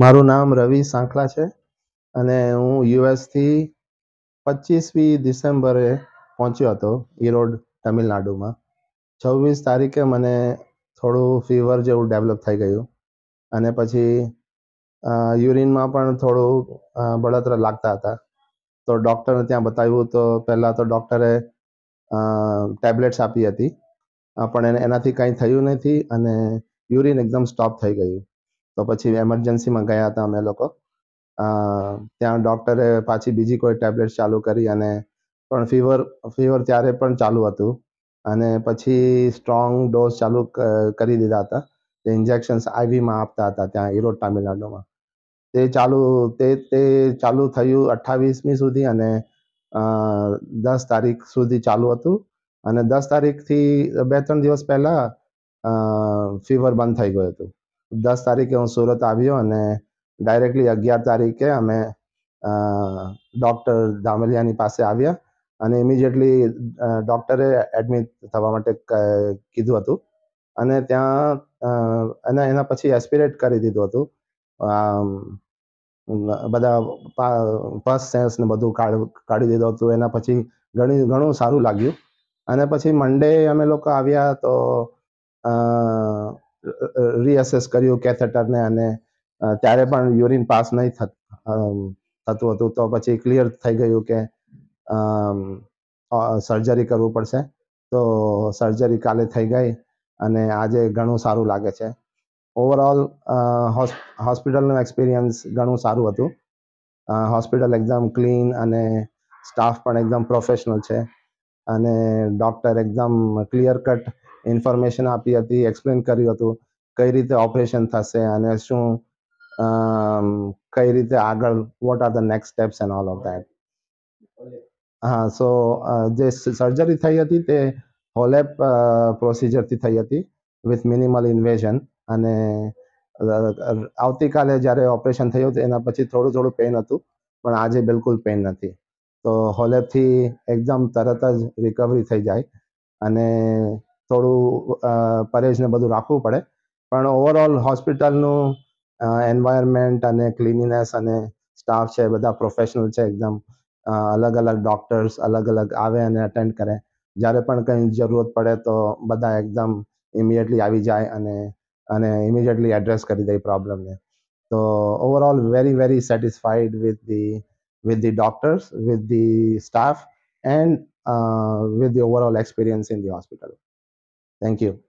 મારું નામ રવિ સાંખલા છે અને હું યુએસથી પચીસમી ડિસેમ્બરે પહોંચ્યો હતો ઈરોડ તમિલનાડુમાં છવ્વીસ તારીખે મને થોડું ફીવર જેવું ડેવલપ થઈ ગયું અને પછી યુરિનમાં પણ થોડું બળતરા લાગતા હતા તો ડૉક્ટરને ત્યાં બતાવ્યું તો પહેલાં તો ડૉક્ટરે ટેબ્લેટ્સ આપી હતી પણ એને એનાથી કાંઈ થયું નથી અને યુરિન એકદમ સ્ટોપ થઈ ગયું તો પછી એમરજન્સીમાં ગયા હતા અમે લોકો ત્યાં ડૉક્ટરે પાછી બીજી કોઈ ટેબ્લેટ ચાલુ કરી અને પણ ફીવર ફીવર ત્યારે પણ ચાલુ હતું અને પછી સ્ટ્રોંગ ડોઝ ચાલુ કરી દીધા હતા તે ઇન્જેક્શન્સ આઈવીમાં આપતા હતા ત્યાં ઈરોડ તામિલનાડુમાં તે ચાલુ તે તે ચાલુ થયું અઠ્ઠાવીસમી સુધી અને દસ તારીખ સુધી ચાલુ હતું અને દસ તારીખથી બે ત્રણ દિવસ પહેલાં ફીવર બંધ થઈ ગયું હતું દસ તારીખે હું સુરત આવ્યો અને ડાયરેક્ટલી અગિયાર તારીખે અમે ડૉક્ટર ધામલિયાની પાસે આવ્યા અને ઇમિડિયેટલી ડૉક્ટરે એડમિટ થવા માટે કીધું હતું અને ત્યાં અને એના પછી એસ્પિરેટ કરી દીધું હતું બધા ફર્સ્ટ સેન્સ ને બધું કાઢી દીધું હતું એના પછી ઘણી ઘણું સારું લાગ્યું અને પછી મંડે અમે લોકો આવ્યા તો રીએસેસ કર્યું કેથેટરને અને ત્યારે પણ યુરિન પાસ નહીં થતું હતું તો પછી ક્લિયર થઈ ગયું કે સર્જરી કરવું પડશે તો સર્જરી કાલે થઈ ગઈ અને આજે ઘણું સારું લાગે છે ઓવરઓલ હોસ્પિટલનું એક્સપિરિયન્સ ઘણું સારું હતું હોસ્પિટલ એકદમ ક્લીન અને સ્ટાફ પણ એકદમ પ્રોફેશનલ છે અને ડૉક્ટર એકદમ ક્લિયર કટ ઇન્ફોર્મેશન આપી હતી એક્સપ્લેન કર્યું હતું કઈ રીતે ઓપરેશન થશે અને શું કઈ રીતે આગળ what are the next steps and all of that હા સો જે સર્જરી થઈ હતી તે હોલેપ પ્રોસિજરથી થઈ હતી વિથ મિનિમલ ઇન્વેઝન અને આવતીકાલે જ્યારે ઓપરેશન થયું હતું એના પછી થોડું થોડું પેઇન હતું પણ આજે બિલકુલ પેઇન નથી તો હોલેપથી એકદમ તરત જ રિકવરી થઈ જાય અને થોડું પરેજને બધું રાખવું પડે પણ ઓવરઓલ હોસ્પિટલનું એન્વાયરમેન્ટ અને ક્લિનિનેસ અને સ્ટાફ છે બધા પ્રોફેશનલ છે એકદમ અલગ અલગ ડૉક્ટર્સ અલગ અલગ આવે અને અટેન્ડ કરે જ્યારે પણ કંઈ જરૂરત પડે તો બધા એકદમ ઇમિડિયેટલી આવી જાય અને અને ઇમિડિયટલી એડ્રેસ કરી દે પ્રોબ્લેમને તો overall very very satisfied with the with the doctors with the staff and with with the overall experience in the Thank you.